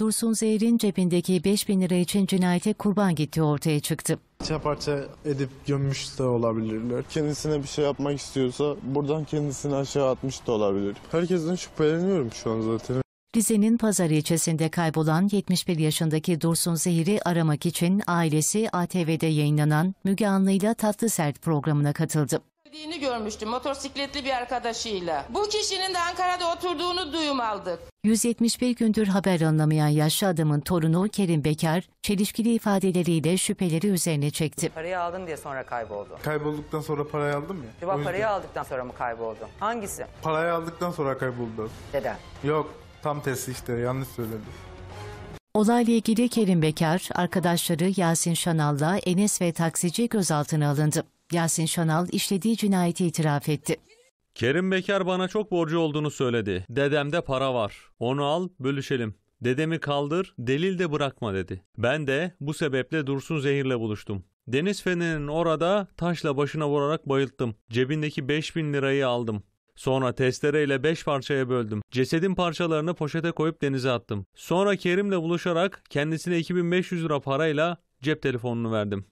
Dursun Zehir'in cebindeki 5 bin lira için cinayete kurban gittiği ortaya çıktı. Parça parça edip gömmüş de olabilirler. Kendisine bir şey yapmak istiyorsa buradan kendisini aşağı atmış da olabilir. Herkesten şüpheleniyorum şu an zaten. Rize'nin Pazar ilçesinde kaybolan 71 yaşındaki Dursun Zehir'i aramak için ailesi ATV'de yayınlanan Müge Anlı Tatlı Sert programına katıldı. Gittiğini görmüştüm motosikletli bir arkadaşıyla. Bu kişinin de Ankara'da oturduğunu duyum aldık. 171 gündür haber anlamayan yaşlı adamın torunu Kerim Bekar, çelişkili ifadeleriyle şüpheleri üzerine çekti. Parayı aldım diye sonra kayboldu. Kaybolduktan sonra parayı aldım ya. Acaba parayı aldıktan sonra mı kayboldu? Hangisi? Parayı aldıktan sonra kayboldu. Neden? Yok tam tersi işte yanlış söyledim. Olayla ilgili Kerim Bekar, arkadaşları Yasin Şanal'la Enes ve taksici gözaltına alındı. Yasin Şanal işlediği cinayeti itiraf etti. Kerim Bekar bana çok borcu olduğunu söyledi. Dedemde para var. Onu al, bölüşelim. Dedemi kaldır, delil de bırakma dedi. Ben de bu sebeple Dursun Zehir'le buluştum. Deniz fenerinin orada taşla başına vurarak bayılttım. Cebindeki 5000 lirayı aldım. Sonra testereyle 5 parçaya böldüm. Cesedin parçalarını poşete koyup denize attım. Sonra Kerim'le buluşarak kendisine 2500 lira parayla cep telefonunu verdim.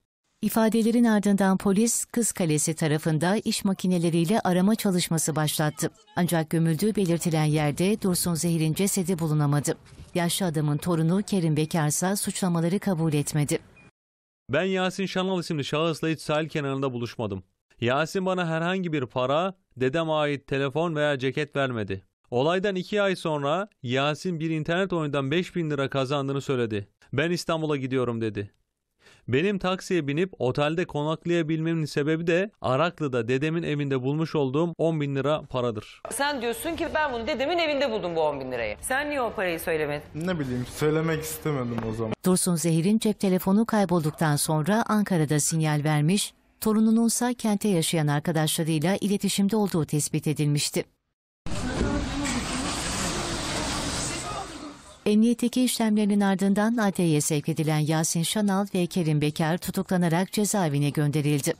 İfadelerin ardından polis Kız Kalesi tarafında iş makineleriyle arama çalışması başlattı. Ancak gömüldüğü belirtilen yerde Dursun Zehir'in cesedi bulunamadı. Yaşlı adamın torunu Kerim Bekarsa suçlamaları kabul etmedi. Ben Yasin Şanal isimli şahısla hiç sahil kenarında buluşmadım. Yasin bana herhangi bir para, dedem ait telefon veya ceket vermedi. Olaydan iki ay sonra Yasin bir internet oyundan 5000 lira kazandığını söyledi. Ben İstanbul'a gidiyorum dedi. Benim taksiye binip otelde konaklayabilmemin sebebi de Araklı'da dedemin evinde bulmuş olduğum 10 bin lira paradır. Sen diyorsun ki ben bunu dedemin evinde buldum bu 10 bin lirayı. Sen niye o parayı söylemedin? Ne bileyim söylemek istemedim o zaman. Dursun Zehir'in cep telefonu kaybolduktan sonra Ankara'da sinyal vermiş, torununun torunununsa kente yaşayan arkadaşlarıyla iletişimde olduğu tespit edilmişti. Emniyetteki işlemlerinin ardından adliyeye sevk edilen Yasin Şanal ve Kerim Bekar tutuklanarak cezaevine gönderildi.